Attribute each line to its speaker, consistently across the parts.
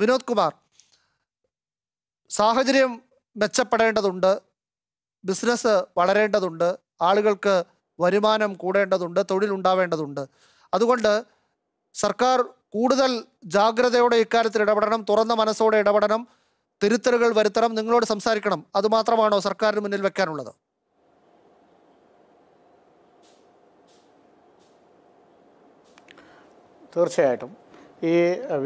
Speaker 1: വിനോദ് കുമാർ സാഹചര്യം മെച്ചപ്പെടേണ്ടതുണ്ട് ബിസിനസ് വളരേണ്ടതുണ്ട് ആളുകൾക്ക് വരുമാനം കൂടേണ്ടതുണ്ട് തൊഴിലുണ്ടാവേണ്ടതുണ്ട് അതുകൊണ്ട് സർക്കാർ കൂടുതൽ ജാഗ്രതയോടെ ഇക്കാര്യത്തിൽ ഇടപെടണം തുറന്ന മനസ്സോടെ ഇടപെടണം തിരുത്തലുകൾ വരുത്തണം നിങ്ങളോട് സംസാരിക്കണം അതുമാത്രമാണോ സർക്കാരിന് മുന്നിൽ വെക്കാനുള്ളത്
Speaker 2: തീർച്ചയായിട്ടും ഈ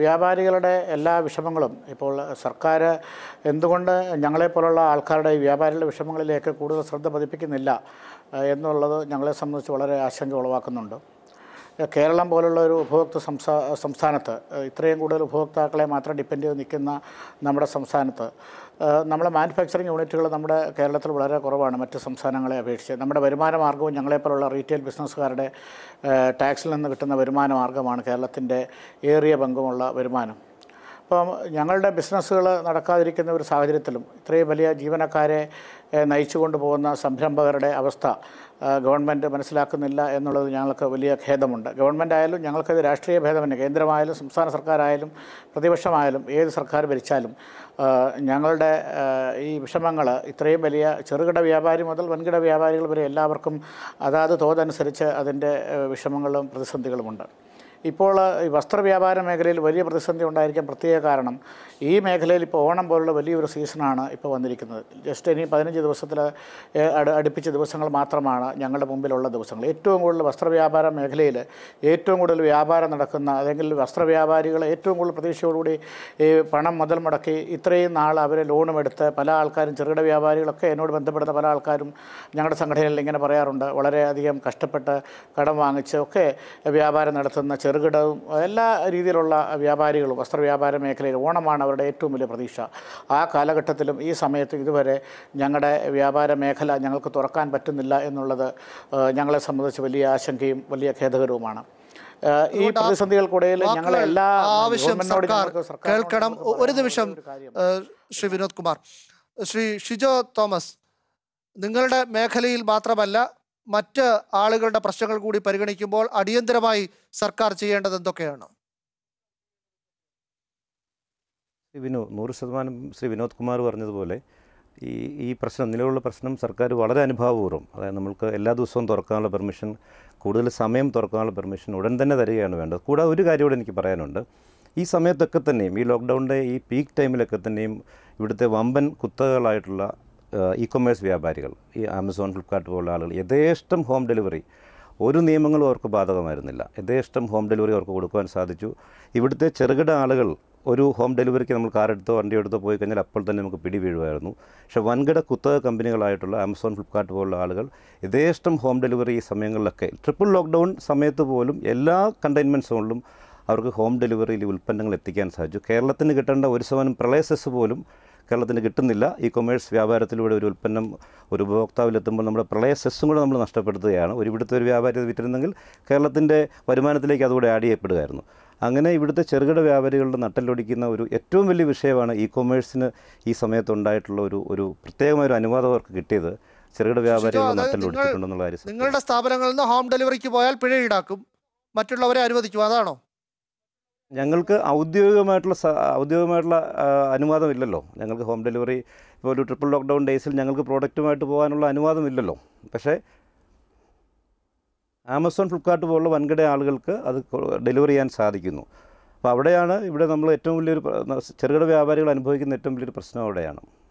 Speaker 2: വ്യാപാരികളുടെ എല്ലാ വിഷമങ്ങളും ഇപ്പോൾ സർക്കാർ എന്തുകൊണ്ട് ഞങ്ങളെപ്പോലുള്ള ആൾക്കാരുടെ വ്യാപാരികളുടെ വിഷമങ്ങളിലേക്ക് കൂടുതൽ ശ്രദ്ധ പതിപ്പിക്കുന്നില്ല എന്നുള്ളത് ഞങ്ങളെ സംബന്ധിച്ച് വളരെ ആശങ്ക ഉളവാക്കുന്നുണ്ട് കേരളം പോലുള്ള ഒരു ഉപഭോക്തൃ സംസ്ഥാ സംസ്ഥാനത്ത് ഇത്രയും കൂടുതൽ ഉപഭോക്താക്കളെ മാത്രം ഡിപ്പെൻഡ് ചെയ്ത് നിൽക്കുന്ന നമ്മുടെ സംസ്ഥാനത്ത് നമ്മുടെ മാനുഫാക്ചറിങ് യൂണിറ്റുകൾ നമ്മുടെ കേരളത്തിൽ വളരെ കുറവാണ് മറ്റ് സംസ്ഥാനങ്ങളെ അപേക്ഷിച്ച് നമ്മുടെ വരുമാന മാർഗ്ഗവും ഞങ്ങളെപ്പോലുള്ള റീറ്റെയിൽ ബിസിനസ്സുകാരുടെ ടാക്സിൽ നിന്ന് കിട്ടുന്ന വരുമാന മാർഗ്ഗമാണ് കേരളത്തിൻ്റെ ഏറിയ പങ്കുമുള്ള വരുമാനം അപ്പം ഞങ്ങളുടെ ബിസിനസ്സുകൾ നടക്കാതിരിക്കുന്ന ഒരു സാഹചര്യത്തിലും ഇത്രയും വലിയ ജീവനക്കാരെ നയിച്ചു കൊണ്ടുപോകുന്ന സംരംഭകരുടെ അവസ്ഥ ഗവൺമെൻറ് മനസ്സിലാക്കുന്നില്ല എന്നുള്ളത് ഞങ്ങൾക്ക് വലിയ ഖേദമുണ്ട് ഗവൺമെൻറ് ആയാലും ഞങ്ങൾക്കത് രാഷ്ട്രീയ ഭേദമന്യേ കേന്ദ്രമായാലും സംസ്ഥാന സർക്കാരായാലും പ്രതിപക്ഷമായാലും ഏത് സർക്കാർ ഭരിച്ചാലും ഞങ്ങളുടെ ഈ വിഷമങ്ങൾ ഇത്രയും വലിയ ചെറുകിട വ്യാപാരി മുതൽ വൻകിട വ്യാപാരികൾ വരെ എല്ലാവർക്കും അതാത് തോതനുസരിച്ച് അതിൻ്റെ വിഷമങ്ങളും പ്രതിസന്ധികളുമുണ്ട് ഇപ്പോൾ ഈ വസ്ത്രവ്യാപാര മേഖലയിൽ വലിയ പ്രതിസന്ധി ഉണ്ടായിരിക്കാൻ പ്രത്യേക കാരണം ഈ മേഖലയിൽ ഇപ്പോൾ ഓണം പോലുള്ള വലിയൊരു സീസണാണ് ഇപ്പോൾ വന്നിരിക്കുന്നത് ജസ്റ്റ് ഇനി പതിനഞ്ച് ദിവസത്തിൽ അടുപ്പിച്ച ദിവസങ്ങൾ മാത്രമാണ് ഞങ്ങളുടെ മുമ്പിലുള്ള ദിവസങ്ങൾ ഏറ്റവും കൂടുതൽ വസ്ത്രവ്യാപാര മേഖലയിൽ ഏറ്റവും കൂടുതൽ വ്യാപാരം നടക്കുന്ന അല്ലെങ്കിൽ വസ്ത്രവ്യാപാരികൾ ഏറ്റവും കൂടുതൽ പ്രതീക്ഷയോടുകൂടി ഈ പണം മുതൽ മുടക്കി ഇത്രയും നാൾ അവർ ലോണും എടുത്ത് പല ആൾക്കാരും ചെറുകിട വ്യാപാരികളൊക്കെ എന്നോട് ബന്ധപ്പെടുന്ന പല ആൾക്കാരും ഞങ്ങളുടെ സംഘടനയിൽ ഇങ്ങനെ പറയാറുണ്ട് വളരെയധികം കഷ്ടപ്പെട്ട് കടം വാങ്ങിച്ച് ഒക്കെ വ്യാപാരം നടത്തുന്ന ചെറു ചെറുകിടവും എല്ലാ രീതിയിലുള്ള വ്യാപാരികളും വസ്ത്രവ്യാപാര മേഖലയിൽ ഓണമാണ് അവരുടെ ഏറ്റവും വലിയ പ്രതീക്ഷ ആ കാലഘട്ടത്തിലും ഈ സമയത്തും ഇതുവരെ ഞങ്ങളുടെ വ്യാപാര മേഖല ഞങ്ങൾക്ക് തുറക്കാൻ പറ്റുന്നില്ല എന്നുള്ളത് ഞങ്ങളെ സംബന്ധിച്ച് വലിയ ആശങ്കയും വലിയ ഖേദകരവുമാണ് ഈ പ്രതിസന്ധികൾക്കിടയിൽ ഞങ്ങളെ എല്ലാ ആവശ്യം കേൾക്കണം
Speaker 1: ഒരു നിമിഷം ശ്രീ വിനോദ് കുമാർ ശ്രീ ഷിജോ തോമസ് നിങ്ങളുടെ മേഖലയിൽ മാത്രമല്ല മറ്റ് ആളുകളുടെ പ്രശ്നങ്ങൾ കൂടി പരിഗണിക്കുമ്പോൾ അടിയന്തരമായി സർക്കാർ ചെയ്യേണ്ടത് എന്തൊക്കെയാണ്
Speaker 3: ശ്രീ വിനോ നൂറ് ശതമാനം ശ്രീ വിനോദ് കുമാർ പറഞ്ഞതുപോലെ ഈ ഈ പ്രശ്നം നിലവിലുള്ള പ്രശ്നം സർക്കാർ വളരെ അനുഭാവപൂർവ്വം അതായത് നമ്മൾക്ക് എല്ലാ ദിവസവും തുറക്കാനുള്ള പെർമിഷൻ കൂടുതൽ സമയം തുറക്കാനുള്ള പെർമിഷൻ ഉടൻ തന്നെ തരികയാണ് വേണ്ടത് കൂടാതെ ഒരു കാര്യം കൂടെ എനിക്ക് പറയാനുണ്ട് ഈ സമയത്തൊക്കെ തന്നെയും ഈ ലോക്ക്ഡൗണിൻ്റെ ഈ പീക്ക് ടൈമിലൊക്കെ തന്നെയും ഇവിടുത്തെ വമ്പൻ കുത്തകളായിട്ടുള്ള ഇ കൊമേഴ്സ് വ്യാപാരികൾ ഈ ആമസോൺ ഫ്ലിപ്കാർട്ട് പോലുള്ള ആളുകൾ യഥേഷ്ടം ഹോം ഡെലിവറി ഒരു നിയമങ്ങളും അവർക്ക് ബാധകമായിരുന്നില്ല യഥേഷ്ടം ഹോം ഡെലിവറി അവർക്ക് കൊടുക്കുവാൻ സാധിച്ചു ഇവിടുത്തെ ചെറുകിട ആളുകൾ ഒരു ഹോം ഡെലിവറിക്ക് നമ്മൾ കാർ എടുത്തോ വണ്ടി എടുത്തോ പോയി കഴിഞ്ഞാൽ അപ്പോൾ തന്നെ നമുക്ക് പിടി വീഴുമായിരുന്നു പക്ഷെ വൻകിട കുത്തക കമ്പനികളായിട്ടുള്ള ആമസോൺ ഫ്ലിപ്കാർട്ട് പോലുള്ള ആളുകൾ യഥേഷ്ടം ഹോം ഡെലിവറി ഈ സമയങ്ങളിലൊക്കെ ട്രിപ്പിൾ ലോക്ക്ഡൗൺ സമയത്ത് പോലും എല്ലാ കണ്ടെയ്ൻമെൻറ്റ് സോണിലും അവർക്ക് ഹോം ഡെലിവറിയിൽ ഉൽപ്പന്നങ്ങൾ എത്തിക്കാൻ സാധിച്ചു കേരളത്തിന് കിട്ടേണ്ട ഒരു ശതമാനം പ്രളയസസ് പോലും കേരളത്തിന് കിട്ടുന്നില്ല ഇ കൊമേഴ്സ് വ്യാപാരത്തിലൂടെ ഒരു ഉൽപ്പന്നം ഒരു ഉപഭോക്താവിലെത്തുമ്പോൾ നമ്മുടെ പ്രളയ സെസ്സും കൂടെ നമ്മൾ നഷ്ടപ്പെടുത്തുകയാണ് ഒരു ഇവിടുത്തെ ഒരു വ്യാപാരി വിറ്റിരുന്നെങ്കിൽ കേരളത്തിൻ്റെ വരുമാനത്തിലേക്ക് അതുകൂടെ ആഡ് ചെയ്യപ്പെടുകയായിരുന്നു അങ്ങനെ ഇവിടുത്തെ ചെറുകിട വ്യാപാരികളുടെ നട്ടലൊടിക്കുന്ന ഒരു ഏറ്റവും വലിയ വിഷയമാണ് ഇ കൊമേഴ്സിന് ഈ സമയത്തുണ്ടായിട്ടുള്ള ഒരു ഒരു പ്രത്യേകമായ ഒരു അനുവാദം അവർക്ക് കിട്ടിയത് ചെറുകിട വ്യാപാരികളുടെ നട്ടലൊടിച്ചിട്ടുണ്ടെന്നുള്ള കാര്യം
Speaker 1: നിങ്ങളുടെ സ്ഥാപനങ്ങളിൽ നിന്ന് ഹോം ഡെലിവറിക്ക് പോയാൽ പിഴ ഈടാക്കും മറ്റുള്ളവരെ അനുവദിക്കും അതാണോ
Speaker 3: ഞങ്ങൾക്ക് ഔദ്യോഗികമായിട്ടുള്ള ഔദ്യോഗികമായിട്ടുള്ള അനുവാദമില്ലല്ലോ ഞങ്ങൾക്ക് ഹോം ഡെലിവറി ഇപ്പോൾ ഒരു ട്രിപ്പിൾ ലോക്ക്ഡൗൺ ഡേയ്സിൽ ഞങ്ങൾക്ക് പ്രോഡക്റ്റുമായിട്ട് പോകാനുള്ള അനുവാദമില്ലല്ലോ പക്ഷേ ആമസോൺ ഫ്ലിപ്കാർട്ട് പോലുള്ള വൻകിട ആളുകൾക്ക് അത് ഡെലിവറി ചെയ്യാൻ സാധിക്കുന്നു അപ്പോൾ അവിടെയാണ് ഇവിടെ നമ്മൾ ഏറ്റവും വലിയൊരു ചെറുകിട വ്യാപാരികൾ അനുഭവിക്കുന്ന ഏറ്റവും വലിയൊരു പ്രശ്നം അവിടെയാണ്